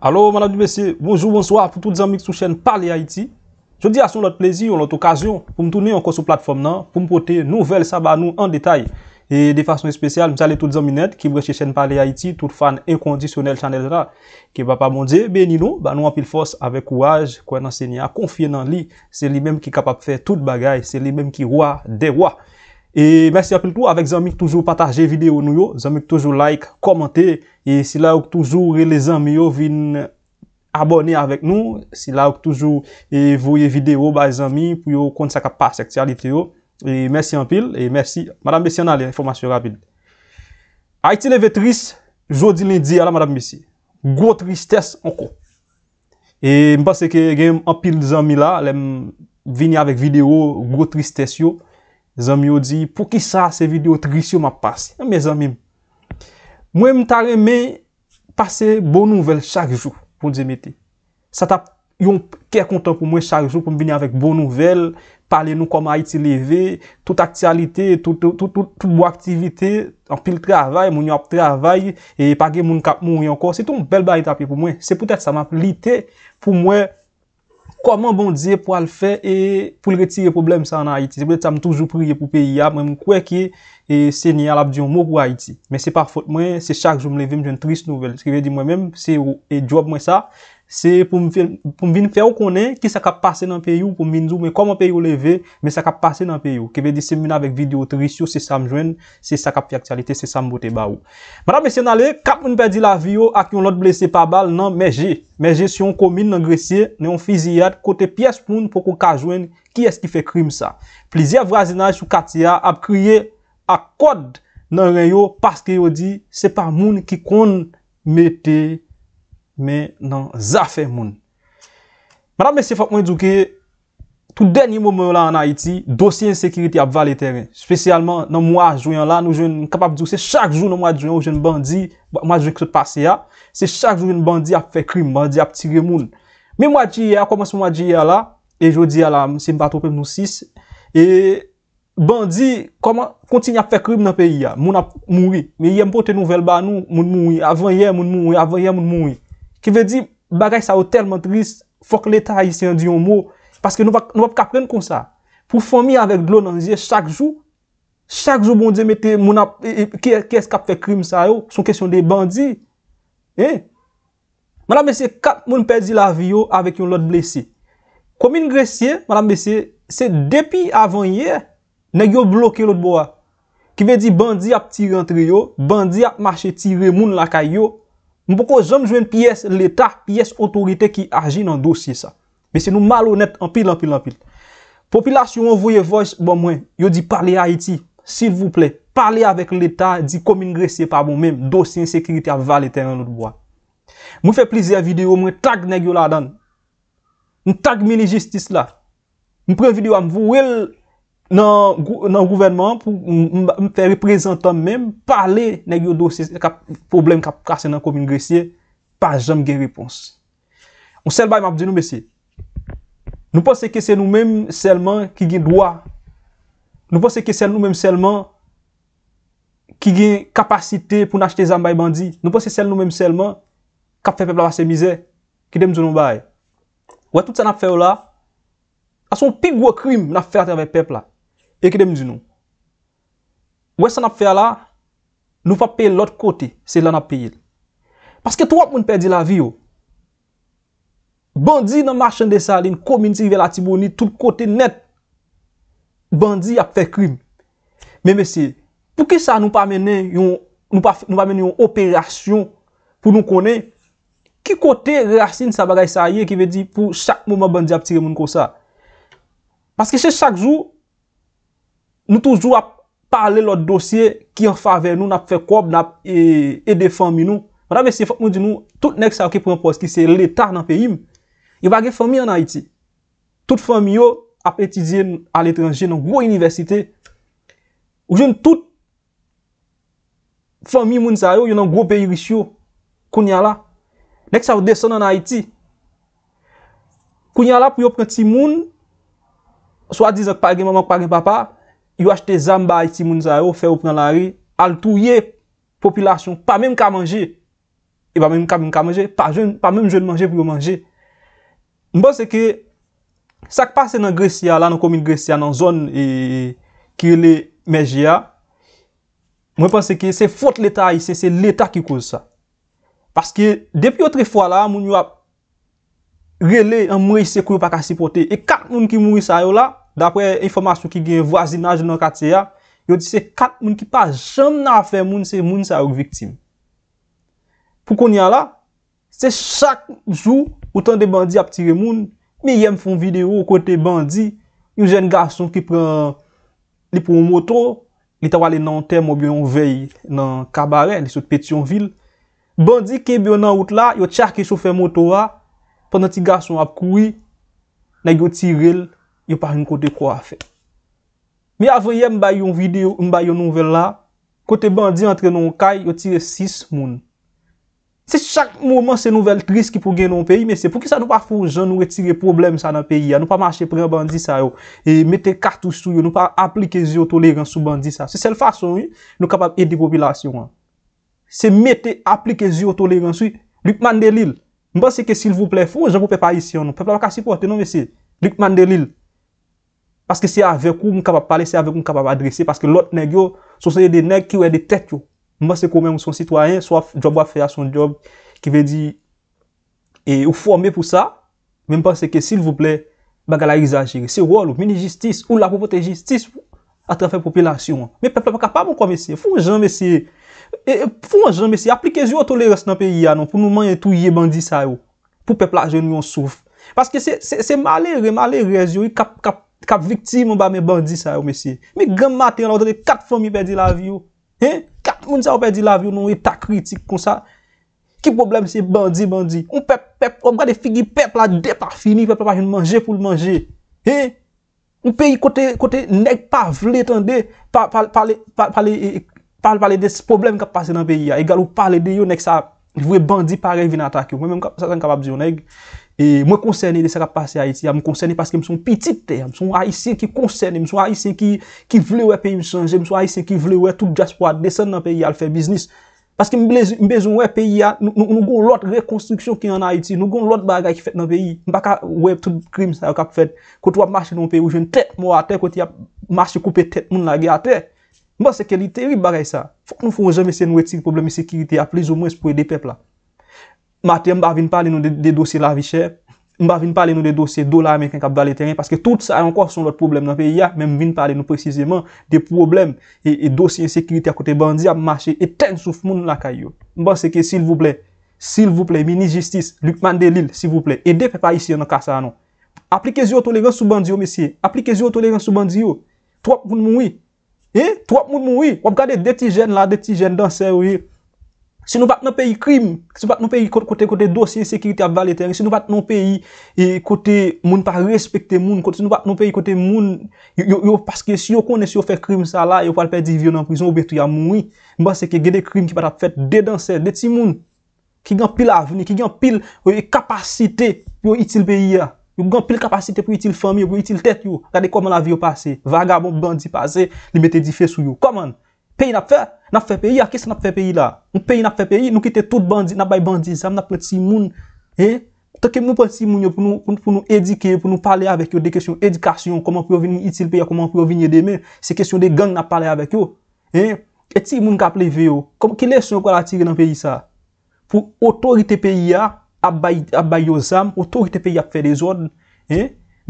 Alo, madame du bese, bonjou, bonsoi, pou tout zanmik sou chen Pali Haiti. Jodi a sou lot plezi ou lot okasyon pou mtounen an konsou platform nan, pou mpote nouvel sa banou an detay. E de fason espesyal, msale tout zanmine, ki mwese chen Pali Haiti, tout fan enkondisyonel chanel la, ki pa pa mwonde, be ninou, banou an pil fos avek kouaj, kwen ansenya, konfye nan li, se li menm ki kapap fe tout bagay, se li menm ki wwa, de wwa. E mersi apil kou, avek zami ki toujou pataje video nou yo, zami ki toujou like, komante, e sila ouk toujou e le zami yo vin abone avek nou, sila ouk toujou e voye video ba zami pou yo kont sa kapasek ti alite yo. E mersi apil, e mersi. Madame Bessie yon alè, informasyon rapil. A iti le vetris, jodi lindzi alè Madame Bessie, gwo tristès anko. E mpase ke gen yon apil zami la, lèm vini avek video gwo tristès yo, Zanm yo di, pou ki sa se video tri syo map pase. Mwen zanm ime. Mwen mwen tareme pase bon nouvel chak jou pou di zemete. Sa tap yon kè kontan pou mwen chak jou pou mwen bini avèk bon nouvel. Pale nou koma a iti leve. Tout aktialite, tout ou aktivite. An pil travay, mwen yon ap travay. E pagè moun kap moun yon kor. Se ton bel bay tapye pou mwen. Se pou tèt sa map lite pou mwen. Kwa mwen bon dize pou al fe e pou l retire problem sa an Haiti. Se pwede sa m toujou priye pou peyi ya. Mwen m kweke se ni al abdion mou kwa Haiti. Men se pa fote mwen se chak jom leve m jen tris nouvel. Se kive di mwen m, se ou e job mwen sa. Se pou m vin fè ou konen Ki sa kap pase nan peyo pou minzou Me koman peyo leve, me sa kap pase nan peyo Ke ve disemina vek videotris yo se sa m jwen Se sa kap fè aktualite, se sa m bote ba ou Mada mwen senale, kap moun pè di la vi yo Ak yon lot blese pabal nan meje Meje si yon komin nan gresye Nan yon fiziyat, kote piyes poun Po kou ka jwen, ki es ki fè krim sa Plizye vrazina chou kati ya Ap kriye ak kod nan reyo Paske yo di, se pa moun Ki kon mette men nan zafè moun. Madame Messie Fapon Edouke, tout denye momen la an Haiti, dosyen sekiriti ap va le teren. Spesyalman nan mouajouyan la, nou joun kapap dousen, chak joun nan mouajouyan ou joun bandi, mouajouyan ksepase ya, chak joun joun bandi ap fe krim, bandi ap tire moun. Men mouajouyan, komens mouajouyan la, e joudi la, mse mpa trope mnousis, e bandi kontini ap fe krim nan peyi ya, moun ap mouni, men yem pote nouvel ba nou, moun mouni, avan yem moun mouni, Ki ve di, bagay sa yo telman trist, fok l'Etat yise yon diyon mou, paske nou wap kapren kon sa. Pou fomi avèk glon anje, chak jou, chak jou bon diyo mette, moun ap, e, e, kè eskap fè krim sa yo, son kèsyon de bandi. Eh? Moun ap mesye, kat moun perdi la vi yo avèk yon lot blesi. Komine Gresye, moun ap mesye, se depi avon ye, ne yo bloke lot bo a. Ki ve di, bandi ap tire antre yo, bandi ap mache tire moun lakay yo, Mwen poko zom zwen piyes l'Etat, piyes otorite ki aji nan dosye sa. Mwen se nou malonet anpil, anpil, anpil. Popilasyon envoye voice bon mwen. Yo di pale Haiti, sil vouple. Pale avèk l'Etat, di komingresye pa mwen bon, mèm. Dosye nsekriti ava l'Etat an lout boan. Mwen fè plizè videyo, mwen tag negyo la dan. Mwen tag mini-justis la. Mwen pren videyo am, vouwe l... nan gouvenman pou mbe fè reprezentan mèm, pale nè gyo dosye ka problem kap kase nan komine gresye, pa jam gen repons. Ou sel bay mab di nou besi, nou pose se ke sel nou mèm selman ki gen doa, nou pose se ke sel nou mèm selman ki gen kapasite pou nache te zan bay bandi, nou pose se sel nou mèm selman kap fè pepla vase mize, ki dem di nou bay. Ouè tout sa nap fè ou la, ason pi gwo krim nap fè atè anve pepla. Ekidem di nou. Wè san ap fè ala, nou pa pè lòt kote, se lan ap pè yil. Paske tou ap moun pè di la vi yo. Bandi nan marchande sa lin, kominti ve la tibouni, tout kote net. Bandi ap fè krim. Mè mè si, pou ki sa nou pa mènen yon, nou pa mènen yon operasyon, pou nou konè, ki kote rasyon sa bagay sa yè, ki ve di pou chak mouman bandi ap tire moun kosa. Paske se chak zou, Nou toujou ap pale lòt dosye ki yon fave nou, nap fe kòp, nap ede e fòmi nou. Madame se fòp moun di nou, tout nek sa wè ki pren pos ki se l'Etat nan pe yim, yon bagè fòmi an Haiti. Tout fòmi yo ap etidye al etranje nan gwo universite, ou joun tout fòmi moun zayou yon nan gwo pe yirish yo, koun ya la. Nek sa wè deson an Haiti, koun ya la pou yo prenti moun, swa diz ak page maman ak page papa, yo achte zamba iti moun zayou, fè ou p nan la ri, al touye popilasyon, pa mèm ka manje, e pa mèm ka mèm ka manje, pa mèm joun manje pou yo manje. Mwen seke, sak pase nan Gresya, lan nan komil Gresya, nan zon e, ki rele Mejia, mwen penseke, se fote l'Etat a yise, se l'Etat ki kouze sa. Paske, depi otre fwa la, moun yo ap, rele, an mou yise kou yo pa kasi pote, e kat moun ki mou yise a yo la, Dapre informasyon ki gen vwazinaj nan kate ya, yo di se kat moun ki pa jam nan afe moun se moun sa yon viktim. Pou kon ya la, se chak zou, ou tan de bandi ap tire moun, mi yem fon video kote bandi, yon jen gason ki pren li pou mouto, li tawa li nan tem ou biyon vey nan kabare, li sot petyon vil, bandi ke biyon nan out la, yo tchak yon soufe mouto a, pandan ti gason ap koui, nan yon tirel, yo par yon kote kwa fe. Mi avoye mbay yon videyo, mbay yon nouvel la, kote bandi antre nou kay, yo tire 6 moun. Se chak mouman se nouvel tris ki pou gen nou peyi, mese, pou ki sa nou pa foun joun nou retire problem sa nan peyi ya, nou pa mache pre yon bandi sa yo, e mette kartouj sou yo, nou pa aplike zyo toleran sou bandi sa. Se sel fason yon nou kapap edi popilasyon. Se mette aplike zyo toleran sou, lup mandelil, mbansi ke sil vouple foun, joun voupe pa isi yon nou, pepla wakasi pote nou mese, lup mandelil, Paske se avèk ou mou kapap pale, se avèk ou mou kapap adrese. Paske lot negyo, sou se yè de neg ki wè de tèt yo. Mwen se kou mè mwen son sitwayen, sou a job wè a fè a son job ki vè di e ou formè pou sa, mwen mwen se ke sil voup lè mwen gala exagere. Se wòl, mweni jistis, ou la pou pote jistis a trafè populasyon. Mwen peple mwen kapap mwen kwa mè se, foun jan mè se. Foun jan mè se, aplike zyo to lè res nan pe yè anon, ah, pou nou man yè tou yè bandi sa yo. Pou peple ak jè nou yon souf. Kap viktime an ba me bandi sa yo mesye. Me gam mate an la ou dan de kat fami perdi la vi yo. Kat moun sa ou perdi la vi yo nou eta kritik kon sa. Ki problem se bandi, bandi. Ou pep, pep, ou mkade figi pep la de pa fini, pep pa pa jen manje pou l manje. Ou peyi kote, kote, neg pa vle tan de, pale, pale, pale, pale de se problem kap pase nan peyi ya. Egal ou pale de yo neg sa, vwe bandi pare vin atak yo. Mwen mwen kap sa nan kapap di yo neg. E mwen konserni de se kap pase Haiti ya, mwen konserni paske mwen son petit te, mwen son haisyen ki konserni, mwen son haisyen ki vle we pe yon chanje, mwen son haisyen ki vle we tout jaspo a desen nan peyi al fe biznis. Paske mwen bezon we peyi ya, nou goun lot rekonstriksyon ki an Haiti, nou goun lot bagay ki fet nan peyi, mwen baka we tout krim sa yo kap fet, kote wap masye nan peyi ou jen tet mwen atè, kote yon masye koupe tet mwen la ge atè, mwen bon, seke li terib bagay sa. Fok nou foun zeme se nou etik problemi sekirite a plez ou mwen sepwe de pepla. Mbate, mba vin pale nou de dosye la vichè, mba vin pale nou de dosye do la amèkèn kap dalè terè, paske tout sa ankon son lot problem nan fe, ya, men vin pale nou precizèman de problem, e dosye ensekirite akote bandi ap mache, eten souf moun lakay yo. Mba seke, sil vouple, sil vouple, mini justice, lupman de l'il, sil vouple, edè pe pa isye nan kasa anon. Aplike zyo to lègan sou bandi yo, mesye, aplike zyo to lègan sou bandi yo, twap moun eh? moun wè, e, twap moun moun wè, wap gade deti jèn la, deti jèn dansè wè, Se nou bat nan peyi krim, se nou bat nan peyi kote kote dosye sekiriti ap valetari, se nou bat nan peyi e, kote moun pa respekte moun, se nou bat nan peyi kote moun, yo, yo, yo, paske si yo kone se yo fe krim sa la, yo palpe di vyo nan prizon ou betu ya moun, mwen se ke gede krim ki pat ap fet de danse, de ti moun, ki gen pil avni, ki gen pil e, kapasite yo itil peyi ya, yo gen pil kapasite pou itil fami, pou itil tet yo, gade koman la vi yo pase, vagabon bandi pase, li mette di fe sou yo, koman? Peyi nap fe, nap fe peyi a, kese nap fe peyi la? Un peyi nap fe peyi, nou kite tout bandi, nap bay bandi zan, nap prete si moun. Take moun prete si moun yo pou nou edike, pou nou pale avek yo de kresyon edikasyon, koman pou yo vini itil peyi a, koman pou yo vini edeme, se kresyon de gang nap pale avek yo. E ti moun kap leve yo, komo ki lesyon yo kwa la tire nan peyi sa? Po otorite peyi a, ap bay yo zan, otorite peyi a fe de zon.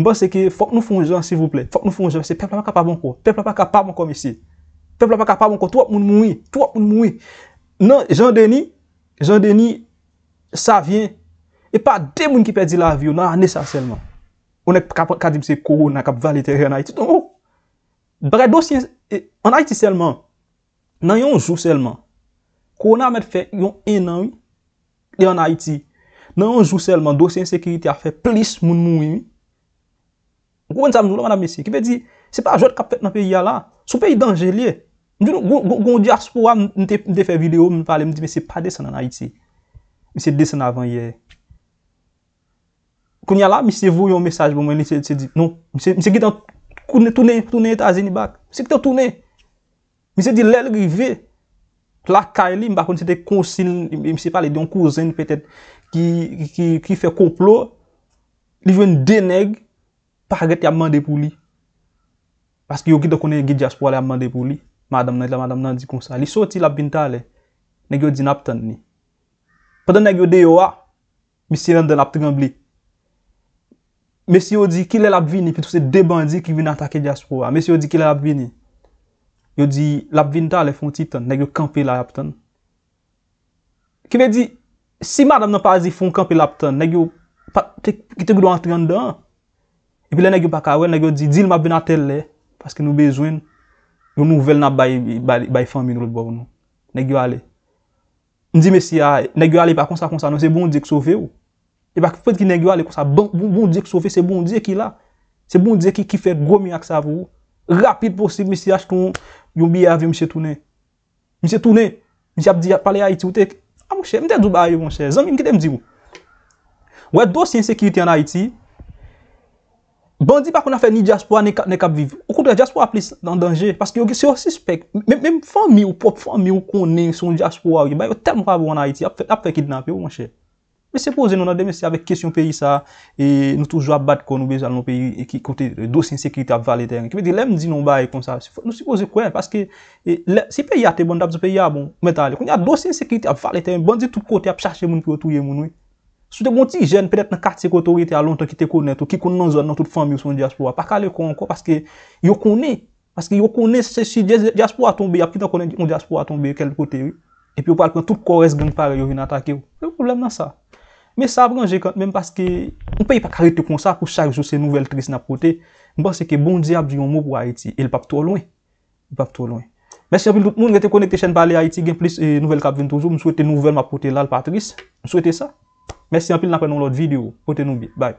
Mbos se ke fok nou fon jan, se vou ple, fok nou fon jan, se pepla ma kapabon kon, pepla ma kapabon kon misi. Pebla pa kapab anko, twap moun mouni, twap moun mouni. Nan, jan deni, jan deni, sa vyen. E pa de moun ki pedi la vyo, nan anesa selman. O ne kap kadim se korou, nan kap valite re anayti. Ton ou, bre dosyen, anayti selman, nan yon jou selman. Korou nan amet fe, yon enayi, le anayti. Nan yon jou selman, dosyen sekiriti a fe plis moun mouni. O konwen sa moun moun anamese, ki ve di, se pa jod kap pet nan peyi ya la, sou peyi denje liye. Goun Diaspo a, mte fe video, mte pale, mte se pa dese nan Haiti. Mse dese nan avan ye. Kon ya la, mse vou yon mesaj bon mwen, mse di, non, mse gitan, kounen, kounen, tazeni bak. Mse gitan, kounen, mse di lèl givè. Plak ka li, mba kon se te konsil, mse pale, yon kouzen pe tèt, ki, ki, ki, ki fe komplot. Li vè yon denèg, par gète yaman depou li. Paske yon gita konen Gidiaspo a, yaman depou li. Madame nan di la, madame nan di kon sa. Li so ti lap bintale, negyo di nap tan ni. Patan negyo de yo a, misi rende lap tigamb li. Mesi yo di, ki le lap bini, pi tout se debandi ki vin atake diaspo a. Mesi yo di, ki le lap bini, yo di, lap bintale fon titan, negyo kampe la yap tan. Ki ve di, si madame nan pa zi fon kampe lap tan, negyo, ki te kou do an tigandan. Epi le negyo pa kawen, negyo di, dil map vin atel le, paske nou bezwen. Yon nou vel nan bay fan mi nou lout bov nou. Negyo ale. Mdi mesi a, negyo ale pa konsa konsa nou. Se bon diye ki sove ou. E baki pwede ki negyo ale konsa. Bon, bon, bon diye ki sove, se bon diye ki la. Se bon diye ki ki fè gomi aksav ou. Rapide posib mesi a, jtoun yon biye avye msye Tounen. Msye Tounen, msye ap diya pale Haiti ou te. Ah, a mwen chè, mwen te duba a yon mwen chè. Zang yon ki de mdi ou. Ou e dosye nsekiriti an Haiti. Bandi pa kon a fe ni jaspo a ne kap viv, ou kontre jaspo a plis nan danje, paske yo ge se yo suspect, men fòm mi ou pop fòm mi ou konen son jaspo bon non, a ou, bay yo tel mou pa bo an a iti, ap fe kidnap yo wanshe. Me se pose nou nan deme se avek kesyon peyi sa, nou toujwa bat kon nou bezal nou peyi, ki kote dosi nsekriti ap vale ten, ki me de lem di nou baye kon sa, nou se pose kwen, paske se peyi ate bon, dap se peyi a bon, metan ale, kon ya dosi nsekriti ap vale ten, bandi tou kote ap chache moun pou yo touye moun ou. Sou te bon ti jen, pedet nan kat se kotorite a lontan ki te konet, ou ki kon nan zon nan tout fami ou son diaspora. Pak ale kon anko, paske yo kone, paske yo kone se si diaspora a tombe, api ta konen di yon diaspora a tombe, ke l kote, epi yo pal pen tout kores geng pare yo vin atake ou. Pe poublem nan sa. Me sa branje kan, men paske, mpey pa karite kon sa pou charyo se nouvel tris na pote, mpase ke bon diap di yon mou kwa Haiti, el pa pto lwen. El pa pto lwen. Mwen rete konek te chen pale Haiti, gen plis nouvel kap vintouzou, Mersi apil na kwenon lout videyo. Ote noubi. Bay.